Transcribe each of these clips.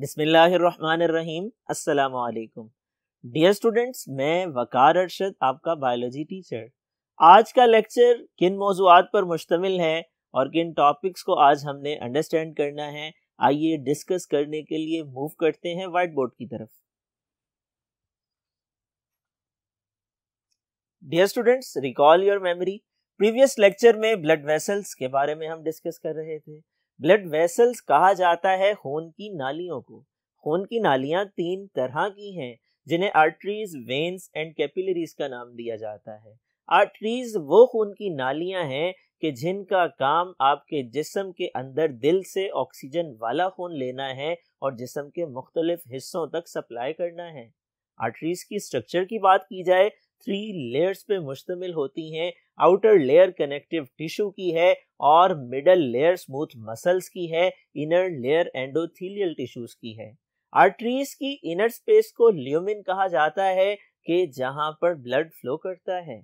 बिसमीम असलकुम dear students मैं वकार अरशद आपका बायोलॉजी टीचर आज का लेक्चर किन मौजूद पर मुश्तमिल है और किन टॉपिक्स को आज हमने अंडरस्टैंड करना है आइए डिस्कस करने के लिए मूव करते हैं वाइट बोर्ड की तरफ dear students recall your memory previous lecture में ब्लड वेसल्स के बारे में हम डिस्कस कर रहे थे ब्लड वेसल्स कहा जाता है खून की नालियों को खून की नालियां तीन तरह की हैं जिन्हें आर्टरीज वेन्स एंड कैपिलरीज का नाम दिया जाता है आर्टरीज वो खून की नालियां हैं कि जिनका काम आपके जिसम के अंदर दिल से ऑक्सीजन वाला खून लेना है और जिसम के मुख्तलिफ हिस्सों तक सप्लाई करना है आर्टरीज की स्ट्रक्चर की बात की जाए थ्री लेयर्स पे मुश्तमिल होती हैं आउटर लेयर कनेक्टिव टिश्यू की है और मिडल लेयर स्मूथ मसल्स की है इनर लेयर एंडोथीलियल टिश्यूज की है आर्टरीज की इनर स्पेस को ल्यूमिन कहा जाता है कि जहां पर ब्लड फ्लो करता है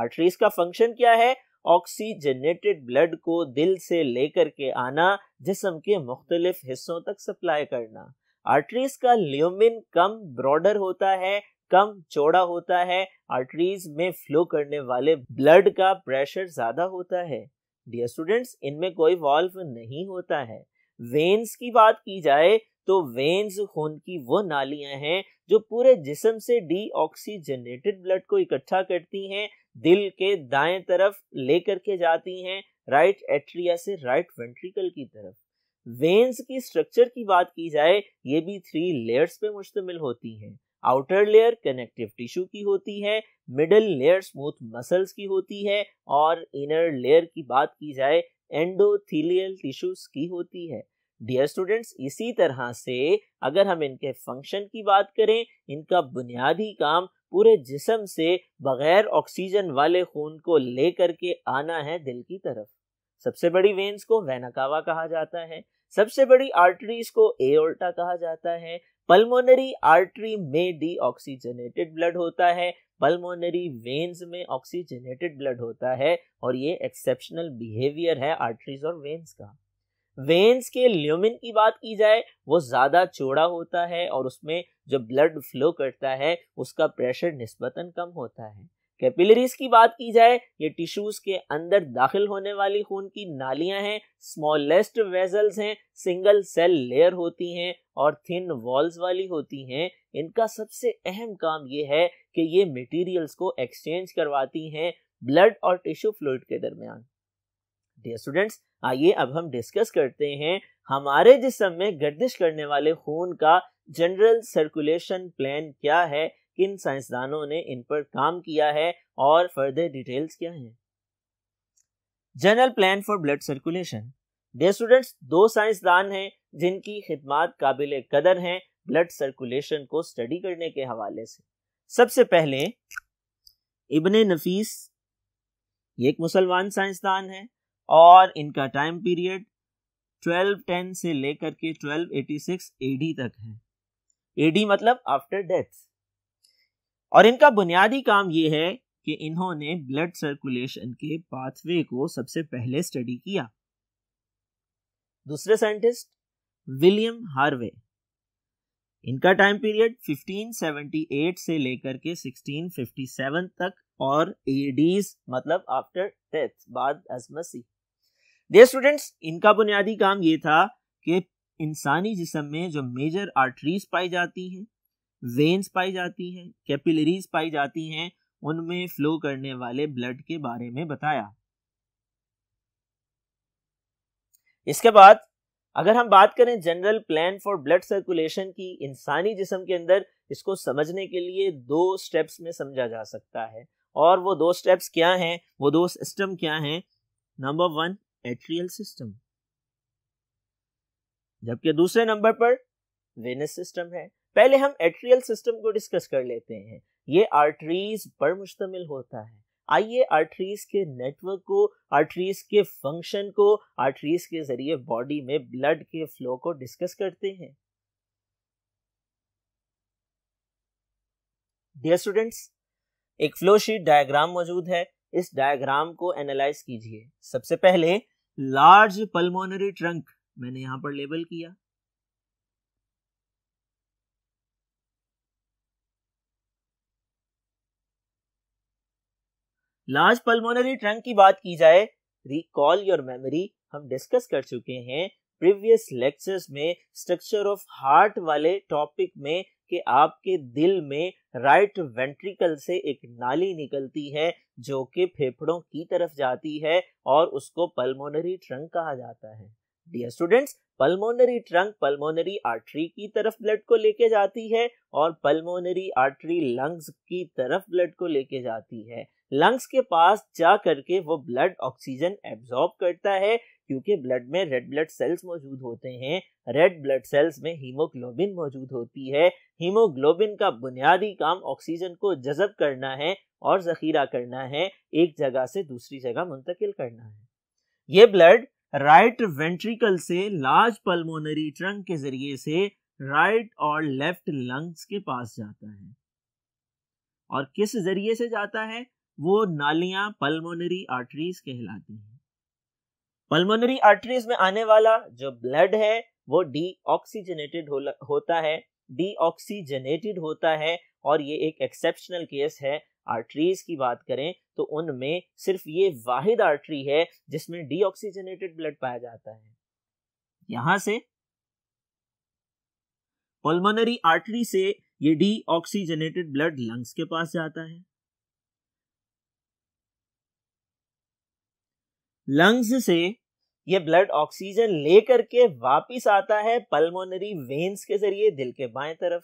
आर्टरीज का फंक्शन क्या है ऑक्सीजनेटेड ब्लड को दिल से लेकर के आना जिसम के मुख्तलिफ हिस्सों तक सप्लाई करना आर्टरीज का ल्यूमिन कम ब्रॉडर होता है कम चौड़ा होता है आर्टरीज में फ्लो करने वाले ब्लड का प्रेशर ज़्यादा होता है डियर स्टूडेंट्स इनमें कोई वॉल्व नहीं होता है वेन्स की बात की जाए तो वेन्स खून की वो नालियां हैं जो पूरे जिसम से डीऑक्सीजनेटेड ब्लड को इकट्ठा करती हैं दिल के दाएं तरफ लेकर के जाती हैं राइट एट्रिया से राइट वेंट्रिकल की तरफ वेन्स की स्ट्रक्चर की बात की जाए ये भी थ्री लेयर्स पे मुश्तमिल होती हैं आउटर लेयर कनेक्टिव टिश्यू की होती है मिडल लेयर स्मूथ मसल्स की होती है और इनर लेयर की बात की जाए एंडोथीलियल टिश्यूज की होती है डियर स्टूडेंट्स इसी तरह से अगर हम इनके फंक्शन की बात करें इनका बुनियादी काम पूरे जिसम से बगैर ऑक्सीजन वाले खून को लेकर के आना है दिल की तरफ सबसे बड़ी वेन्स को वेनाकावा कहा जाता है सबसे बड़ी आर्टरीज को एओल्टा कहा जाता है पल्मोनरी आर्टरी में डी ऑक्सीजनेटेड ब्लड होता है पल्मोनरी वेन्स में ऑक्सीजनेटेड ब्लड होता है और ये एक्सेप्शनल बिहेवियर है आर्टरीज और वेन्स का वेन्स के ल्यूमिन की बात की जाए वो ज़्यादा चौड़ा होता है और उसमें जो ब्लड फ्लो करता है उसका प्रेशर निस्बतन कम होता है कैपिलरीज की बात की जाए ये टिश्यूज के अंदर दाखिल होने वाली खून की नालियां हैं स्मॉलेस्ट वेजल्स हैं सिंगल सेल लेयर होती हैं और थिन वॉल्स वाली होती हैं इनका सबसे अहम काम ये है कि ये मटेरियल्स को एक्सचेंज करवाती हैं ब्लड और टिश्यू फ्लूड के दरमियान डियर स्टूडेंट्स आइए अब हम डिस्कस करते हैं हमारे जिसम में गर्दिश करने वाले खून का जनरल सर्कुलेशन प्लान क्या है किन साइंसदानों ने इन पर काम किया है और फर्दर डिटेल्स क्या हैं general plan for blood circulation dear students दो साइंसदान हैं जिनकी खिदमत काबिल कदर हैं ब्लड सर्कुलेशन को स्टडी करने के हवाले से सबसे पहले इबन नफीस ये एक मुसलमान साइंसदान है और इनका टाइम पीरियड 1210 से लेकर के 1286 एडी तक है एडी मतलब आफ्टर डेथ और इनका बुनियादी काम ये है कि इन्होंने ब्लड सर्कुलेशन के पाथवे को सबसे पहले स्टडी किया दूसरे साइंटिस्ट विलियम हार्वे इनका टाइम पीरियड 1578 से लेकर के 1657 तक और एडीज मतलब आफ्टर डेथ बाद स्टूडेंट्स इनका बुनियादी काम ये था कि इंसानी जिसम में जो मेजर आर्टरीज पाई जाती हैं वेन्स पाई जाती हैं कैपिलरीज पाई जाती हैं उनमें फ्लो करने वाले ब्लड के बारे में बताया इसके बाद अगर हम बात करें general plan for blood circulation की इंसानी जिसम के अंदर इसको समझने के लिए दो स्टेप्स में समझा जा सकता है और वो दो स्टेप्स क्या हैं वो दो सिस्टम क्या हैं नंबर वन एट्रियल सिस्टम जबकि दूसरे नंबर पर वेनस सिस्टम है पहले हम एट्रियल सिस्टम को डिस्कस कर लेते हैं ये आर्टरीज पर मुश्तमिल होता है आइए आर्टरीज के नेटवर्क को आर्टरीज के फंक्शन को आर्टरीज के जरिए बॉडी में ब्लड के फ्लो को डिस्कस करते हैं डियर स्टूडेंट्स एक फ्लो शीट डायग्राम मौजूद है इस डायग्राम को एनालाइज कीजिए सबसे पहले लार्ज पल्मोनरी ट्रंक मैंने यहां पर लेबल किया लार्ज पल्मोनरी ट्रंक की बात की जाए रिकॉल योर मेमोरी हम डिस्कस कर चुके हैं प्रीवियस लेक्चर्स में स्ट्रक्चर ऑफ हार्ट वाले टॉपिक में कि आपके दिल में राइट वेंट्रिकल से एक नाली निकलती है जो कि फेफड़ों की तरफ जाती है और उसको पल्मोनरी ट्रंक कहा जाता है dear students pulmonary trunk pulmonary artery की तरफ ब्लड को लेके जाती है और पल्मोनरी आर्टरी लंग्स की तरफ ब्लड को लेके जाती है लंग्स के पास जा करके वो ब्लड ऑक्सीजन एब्जॉर्ब करता है क्योंकि ब्लड में रेड ब्लड सेल्स मौजूद होते हैं रेड ब्लड सेल्स में हीमोग्लोबिन मौजूद होती है हीमोग्लोबिन का बुनियादी काम ऑक्सीजन को जजब करना है और जखीरा करना है एक जगह से दूसरी जगह मुंतकिल करना है ये ब्लड राइट वेंट्रिकल से लार्ज पल्मोनरी ट्रंक के जरिए से राइट और लेफ्ट लंग्स के पास जाता है और किस जरिए से जाता है वो नालियां पल्मोनरी आर्टरीज कहलाती हैं पल्मोनरी आर्टरीज में आने वाला जो ब्लड है वो डीऑक्सीजनेटेड ऑक्सीजनेटेड होता है डीऑक्सीजनेटेड होता है और ये एक एक्सेप्शनल केस है आर्टरीज की बात करें तो उनमें सिर्फ ये वाहिद आर्टरी है जिसमें डीऑक्सीजनेटेड ब्लड पाया जाता है यहां से पल्मोनरी आर्टरी से ये डीऑक्सीजनेटेड ब्लड लंग्स के पास जाता है लंग्स से ये ब्लड ऑक्सीजन लेकर के वापस आता है पल्मोनरी वेन्स के जरिए दिल के बाएं तरफ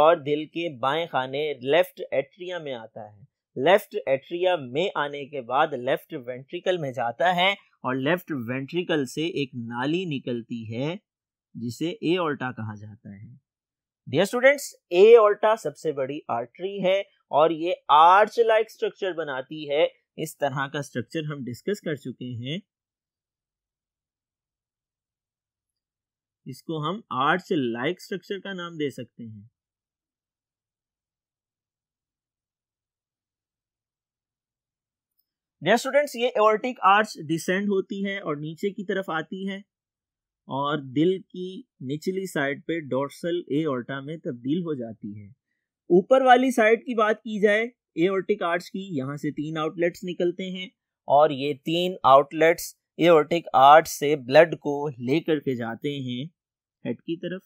और दिल के बाएं खाने लेफ्ट एट्रिया में आता है लेफ्ट एट्रिया में आने के बाद लेफ्ट वेंट्रिकल में जाता है और लेफ्ट वेंट्रिकल से एक नाली निकलती है जिसे ए ओल्टा कहा जाता है डियर स्टूडेंट्स ए ओल्टा सबसे बड़ी आर्टरी है और ये आर्च लाइक स्ट्रक्चर बनाती है इस तरह का स्ट्रक्चर हम डिस्कस कर चुके हैं इसको हम आर्च लाइक स्ट्रक्चर का नाम दे सकते हैं स्टूडेंट्स ये एवर्टिक आर्ट्स डिसेंड होती है और नीचे की तरफ आती है और दिल की निचली साइड पे डोर्सल एओर्टा में तब्दील हो जाती है ऊपर वाली साइड की बात की जाए एओर्टिक आर्ट्स की यहाँ से तीन आउटलेट्स निकलते हैं और ये तीन आउटलेट्स एओर्टिक आर्ट से ब्लड को लेकर के जाते हैं हेड की तरफ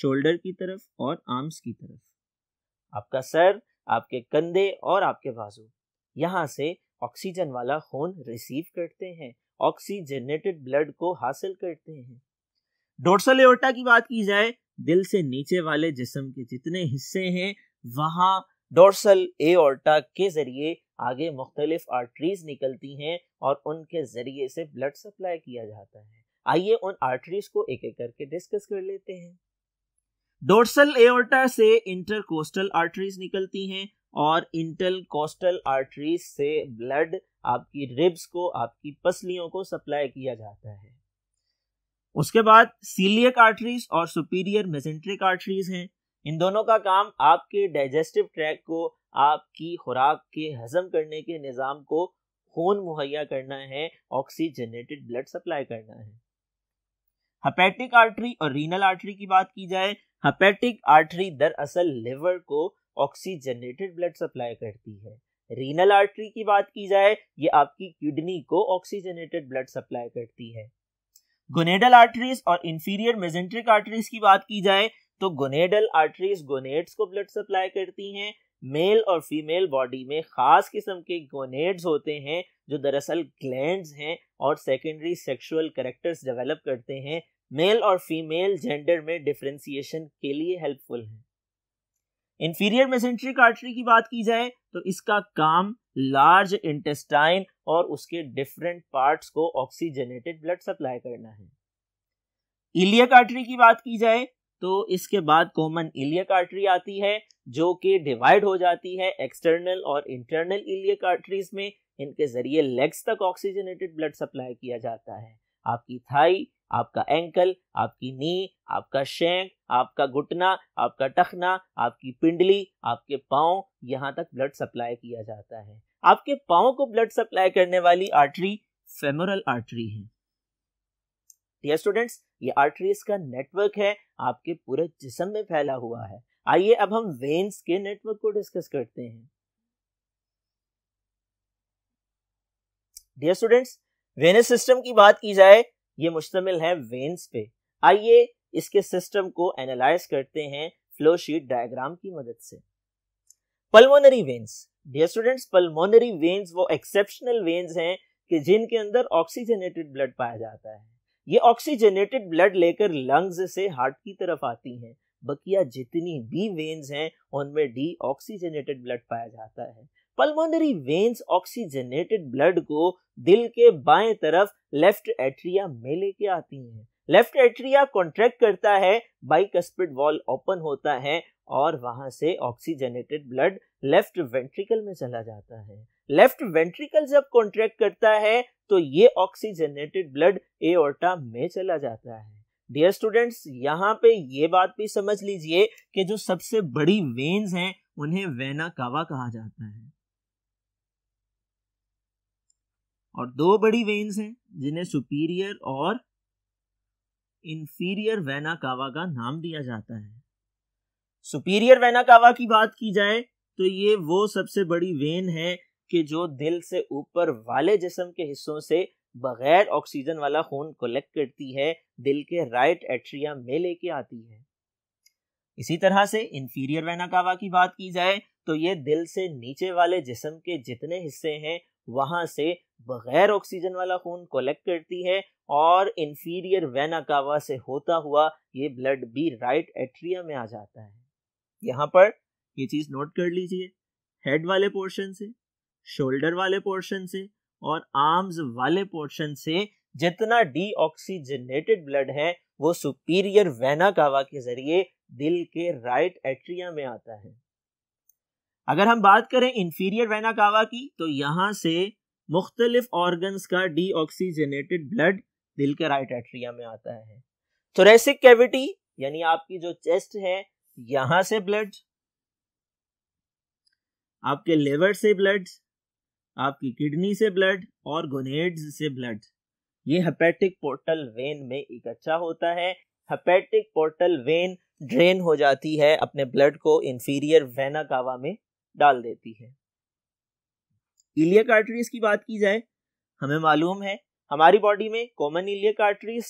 शोल्डर की तरफ और आर्म्स की तरफ आपका सर आपके कंधे और आपके बाजू यहाँ से ऑक्सीजन वाला खून रिसीव करते हैं ऑक्सीजनेटेड ब्लड को हासिल करते हैं डोर्सल एओर्टा की बात की जाए दिल से नीचे वाले जिसम के जितने हिस्से हैं वहाँ डोर्सल एओर्टा के जरिए आगे मुख्तलिफ आर्टरीज निकलती हैं और उनके ज़रिए से ब्लड सप्लाई किया जाता है आइए उन आर्टरीज को एक एक करके डिस्कस कर लेते हैं डोर्सल एओर्टा से इंटरकोस्टल आर्टरीज निकलती हैं और इंटर कोस्टल आर्टरीज से ब्लड आपकी रिब्स को आपकी पसलियों को सप्लाई किया जाता है उसके बाद सीलियक आर्टरीज और सुपीरियर मेसेंट्रिक आर्टरीज हैं इन दोनों का काम आपके डाइजेस्टिव ट्रैक को आपकी खुराक के हजम करने के निज़ाम को खून मुहैया करना है ऑक्सीजनेटेड ब्लड सप्लाई करना है हपेटिक आर्टरी और रीनल आर्टरी की बात की जाए हपेटिक आर्टरी दरअसल लिवर को ऑक्सीजनेटेड ब्लड सप्लाई करती है रीनल आर्टरी की बात की जाए ये आपकी किडनी को ऑक्सीजनेटेड ब्लड सप्लाई करती है गोनेडल आर्टरीज और इंफीरियर मेजेंट्रिक आर्टरीज की बात की जाए तो गोनेडल आर्टरीज गोनेड्स को ब्लड सप्लाई करती हैं मेल और फीमेल बॉडी में खास किस्म के गोनेड्स होते हैं जो दरअसल ग्लैंड्स हैं और सेकेंडरी सेक्शुअल करेक्टर्स डेवलप करते हैं मेल और फीमेल जेंडर में डिफ्रेंसिएशन के लिए हेल्पफुल हैं इंफीरियर मेसेंट्रिक आर्टरी की बात की जाए तो इसका काम लार्ज इंटेस्टाइन और उसके डिफरेंट पार्ट्स को ऑक्सीजनेटेड ब्लड सप्लाई करना है इलियक आर्टरी की बात की जाए तो इसके बाद कॉमन इलियक आर्टरी आती है जो कि डिवाइड हो जाती है एक्सटर्नल और इंटरनल इलियक आर्टरीज में इनके जरिए लेग्स तक ऑक्सीजनेटेड ब्लड सप्लाई किया जाता है आपकी थाई आपका एंकल आपकी नी आपका शेंक आपका घुटना आपका टखना आपकी पिंडली आपके पाँव यहाँ तक ब्लड सप्लाई किया जाता है आपके पाँव को ब्लड सप्लाई करने वाली आर्टरी फेमोरल आर्टरी है डियर स्टूडेंट्स ये आर्टरीज का नेटवर्क है आपके पूरे जिसम में फैला हुआ है आइए अब हम वेन्स के नेटवर्क को डिस्कस करते हैं डियर स्टूडेंट्स वेनस सिस्टम की बात की जाए ये मुश्तमिल है वेन्स पे आइए इसके सिस्टम को एनालाइज करते हैं फ्लो शीट डायग्राम की मदद से pulmonary veins dear students pulmonary veins वो एक्सेप्शनल वेन्स हैं कि जिनके अंदर ऑक्सीजनेटेड ब्लड पाया जाता है ये ऑक्सीजनेटेड ब्लड लेकर लंग्स से हार्ट की तरफ आती हैं बकिया जितनी भी वेन्स हैं उनमें डी ऑक्सीजनेटेड ब्लड पाया जाता है पल्मोनरी वेन्स ऑक्सीजनेटेड ब्लड को दिल के बाएं तरफ लेफ्ट एट्रिया में लेके आती हैं लेफ्ट एट्रिया कॉन्ट्रैक्ट करता है बाइकस्पिड वॉल ओपन होता है और वहां से ऑक्सीजनेटेड ब्लड लेफ्ट वेंट्रिकल में चला जाता है लेफ्ट वेंट्रिकल जब कॉन्ट्रैक्ट करता है तो ये ऑक्सीजनेटेड ब्लड एओर्टा में चला जाता है डियर स्टूडेंट्स यहाँ पे ये बात भी समझ लीजिए कि जो सबसे बड़ी वेन्स हैं उन्हें वेना कावा कहा जाता है और दो बड़ी वेन्स हैं जिन्हें सुपीरियर और इंफीरियर वेना कावा का नाम दिया जाता है सुपीरियर वेना कावा की बात की जाए तो ये वो सबसे बड़ी वेन है कि जो दिल से ऊपर वाले जिसम के हिस्सों से बगैर ऑक्सीजन वाला खून कलेक्ट करती है दिल के राइट एट्रिया में लेके आती है इसी तरह से इंफीरियर वेना कावा की बात की जाए तो ये दिल से नीचे वाले जिसम के जितने हिस्से हैं वहां से बगैर ऑक्सीजन वाला खून कलेक्ट करती है और इंफीरियर वेना कावा से होता हुआ ये ब्लड भी राइट एट्रिया में आ जाता है यहाँ पर ये चीज़ नोट कर लीजिए हेड वाले पोर्शन से शोल्डर वाले पोर्शन से और आर्म्स वाले पोर्शन से जितना डीऑक्सीजनेटेड ब्लड है वो सुपीरियर वेना कावा के जरिए दिल के राइट एट्रिया में आता है अगर हम बात करें इंफीरियर वेना कावा की तो यहाँ से मुख्तलिफ ऑर्गन्स का डीऑक्सीजनेटेड ब्लड दिल के राइट एट्रिया में आता है थोरेसिक कैविटी यानी आपकी जो चेस्ट है यहां से ब्लड आपके लिवर से ब्लड आपकी किडनी से ब्लड और गोनेड्स से ब्लड ये हेपेटिक पोर्टल वेन में इकट्ठा अच्छा होता है हेपेटिक पोर्टल वेन ड्रेन हो जाती है अपने ब्लड को इन्फीरियर वेना कावा में डाल देती है इलियक आर्टरीज की बात की जाए हमें मालूम है हमारी बॉडी में कॉमन इलियक आर्टरीज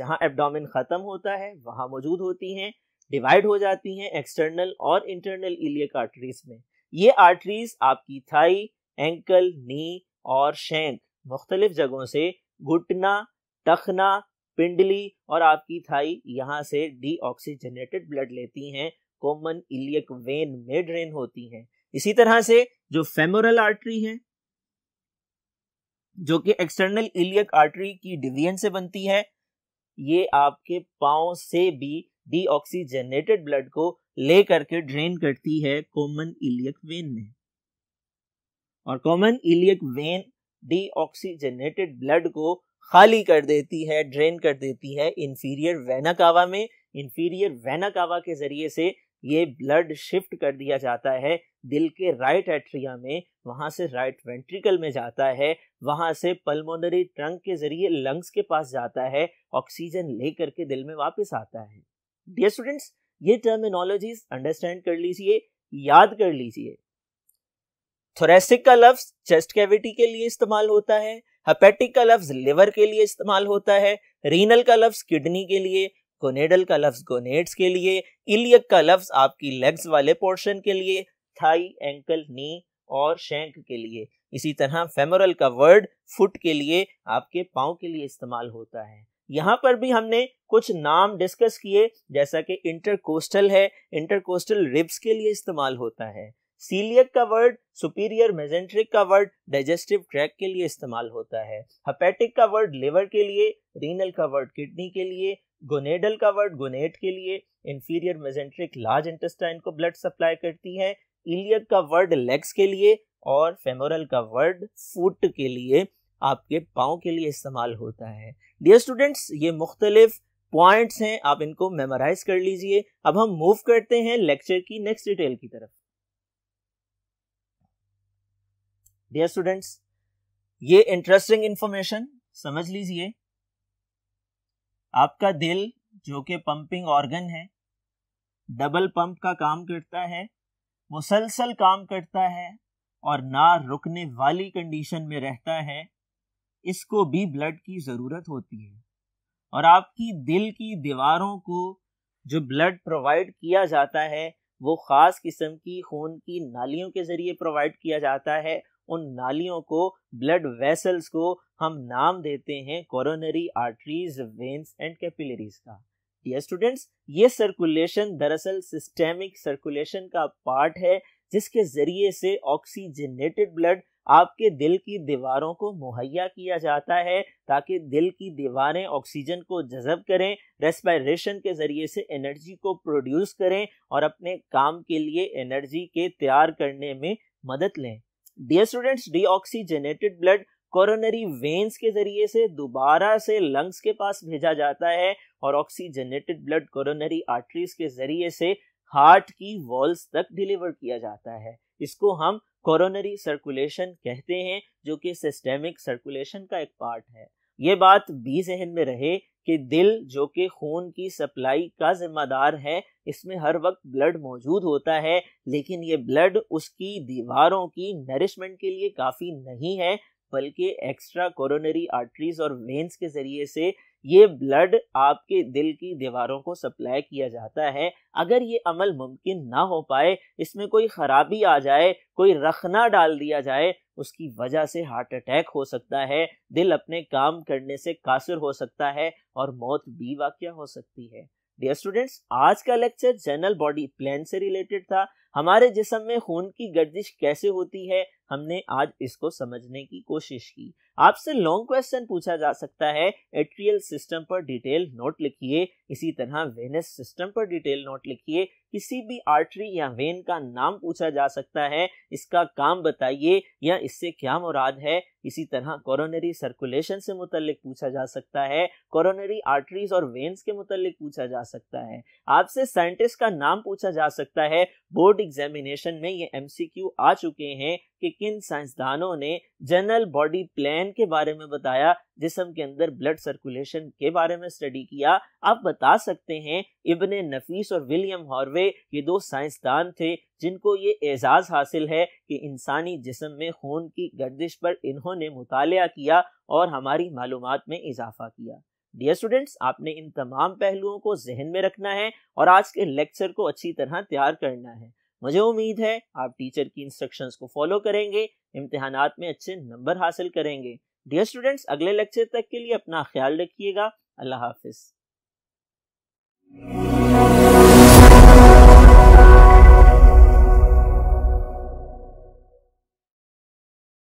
जहां एब्डोमिन ख़त्म होता है वहां मौजूद होती हैं डिवाइड हो जाती हैं एक्सटर्नल और इंटरनल इलियक आर्टरीज में ये आर्टरीज आपकी थाई एंकल नी और शेंक मुख्तलिफ जगहों से घुटना टखना पिंडली और आपकी थाई यहाँ से डी ऑक्सीजनेटेड ब्लड लेती हैं कॉमन इलियक वेन में ड्रेन होती हैं इसी तरह से जो फेमोरल आर्टरी है जो कि एक्सटर्नल इलियक आर्टरी की डिवीजन से बनती है ये आपके पाओ से भी डी ऑक्सीजनेटेड ब्लड को ले करके ड्रेन करती है कॉमन इलियक वेन में और common iliac vein deoxygenated blood को खाली कर देती है ड्रेन कर देती है इन्फीरियर वेनाकावा में इन्फीरियर वेनाकावा के जरिए से ये ब्लड शिफ्ट कर दिया जाता है दिल के राइट एट्रिया में वहाँ से राइट वेंट्रिकल में जाता है वहाँ से पल्मोनरी ट्रंक के जरिए लंग्स के पास जाता है ऑक्सीजन ले करके दिल में वापस आता है डियर स्टूडेंट्स ये टर्मिनोलॉजीज अंडरस्टैंड कर लीजिए याद कर लीजिए थोरेसिक का लफ्ज चेस्ट कैविटी के लिए इस्तेमाल होता है हपेटिक का लफ्ज लिवर के लिए इस्तेमाल होता है रीनल का लफ्ज किडनी के लिए गोनेडल का लफ्ज गोनेड्स के लिए इलियक का लफ्ज आपकी लेग्स वाले पोर्शन के लिए थाई एंकल नी और शेंक के लिए इसी तरह फेमोरल का वर्ड फुट के लिए आपके पाँव के लिए इस्तेमाल होता है यहाँ पर भी हमने कुछ नाम डिस्कस किए जैसा कि इंटरकोस्टल है इंटरकोस्टल रिब्स के लिए इस्तेमाल होता है सीलियक का वर्ड सुपीरियर मेजेंट्रिक का वर्ड डाइजेस्टिव ट्रैक के लिए इस्तेमाल होता है हेपेटिक का वर्ड लिवर के लिए रीनल का वर्ड किडनी के लिए गोनेडल का वर्ड गोनेट के लिए इन्फीरियर मेजेंट्रिक लार्ज इंटेस्टाइन को ब्लड सप्लाई करती है इलियक का वर्ड लेग्स के लिए और फेमोरल का वर्ड फुट के लिए आपके पाँव के लिए इस्तेमाल होता है डियर स्टूडेंट्स ये मुख्तलिफ पॉइंट्स हैं आप इनको मेमोराइज कर लीजिए अब हम मूव करते हैं लेक्चर की नेक्स्ट डिटेल की तरफ डियर स्टूडेंट्स ये इंटरेस्टिंग इंफॉर्मेशन समझ लीजिए आपका दिल जो कि पंपिंग ऑर्गन है डबल पंप का काम करता है मुसलसल काम करता है और ना रुकने वाली कंडीशन में रहता है इसको भी ब्लड की ज़रूरत होती है और आपकी दिल की दीवारों को जो ब्लड प्रोवाइड किया जाता है वो ख़ास किस्म की खून की नालियों के ज़रिए प्रोवाइड किया जाता है उन नालियों को ब्लड वेसल्स को हम नाम देते हैं coronary arteries veins and capillaries का डियर स्टूडेंट्स ये सर्कुलेशन दरअसल सिस्टेमिक सर्कुलेशन का पार्ट है जिसके जरिए से ऑक्सीजनेटेड ब्लड आपके दिल की दीवारों को मुहैया किया जाता है ताकि दिल की दीवारें ऑक्सीजन को जजब करें रेस्पायरेशन के ज़रिए से एनर्जी को प्रोड्यूस करें और अपने काम के लिए एनर्जी के तैयार करने में मदद लें dear students deoxygenated blood coronary veins के जरिए से दोबारा से लंग्स के पास भेजा जाता है और ऑक्सीजनेटेड ब्लड कोरोनरी आर्टरीज के जरिए से हार्ट की वॉल्स तक डिलीवर किया जाता है इसको हम कोरोनरी सर्कुलेशन कहते हैं जो कि सिस्टेमिक सर्कुलेशन का एक पार्ट है ये बात भी जहन में रहे कि दिल जो कि खून की सप्लाई का जिम्मेदार है इसमें हर वक्त ब्लड मौजूद होता है लेकिन ये ब्लड उसकी दीवारों की नरिशमेंट के लिए काफ़ी नहीं है बल्कि एक्स्ट्रा कोरोनरी आर्टरीज और वेंस के ज़रिए से ये ब्लड आपके दिल की दीवारों को सप्लाई किया जाता है अगर ये अमल मुमकिन ना हो पाए इसमें कोई ख़राबी आ जाए कोई रखना डाल दिया जाए उसकी वजह से हार्ट अटैक हो सकता है दिल अपने काम करने से कासर हो सकता है और मौत भी वाक्य हो सकती है डियर स्टूडेंट्स आज का लेक्चर जनरल बॉडी प्लान से रिलेटेड था हमारे जिसम में खून की गर्दिश कैसे होती है हमने आज इसको समझने की कोशिश की आपसे लॉन्ग क्वेश्चन पूछा जा सकता है एट्रियल सिस्टम पर डिटेल नोट लिखिए इसी तरह वेनस सिस्टम पर डिटेल नोट लिखिए किसी भी आर्टरी या वेन का नाम पूछा जा सकता है इसका काम बताइए या इससे क्या मुराद है इसी तरह कोरोनरी सर्कुलेशन से मुतलिक पूछा जा सकता है कोरोनरी आर्टरीज और वेन्स के मुतलिक पूछा जा सकता है आपसे साइंटिस्ट का नाम पूछा जा सकता है बोर्ड एग्जामिनेशन में ये एम आ चुके हैं कि किन साइंसदानों ने जनरल बॉडी प्लान के बारे में बताया जिसम के अंदर ब्लड सर्कुलेशन के बारे में स्टडी किया आप बता सकते हैं इबन नफीस और विलियम हॉर्वे ये दो साइंसदान थे जिनको ये एजाज़ हासिल है कि इंसानी जिसम में खून की गर्दिश पर इन्होंने मुताल किया और हमारी मालूम में इजाफा किया डियर स्टूडेंट्स आपने इन तमाम पहलुओं को जहन में रखना है और आज के लेक्चर को अच्छी तरह तैयार करना है मुझे उम्मीद है आप टीचर की इंस्ट्रक्शंस को फॉलो करेंगे इम्तिहानात में अच्छे नंबर हासिल करेंगे डियर स्टूडेंट्स अगले लेक्चर तक के लिए अपना ख्याल रखिएगा अल्लाह हाफिज़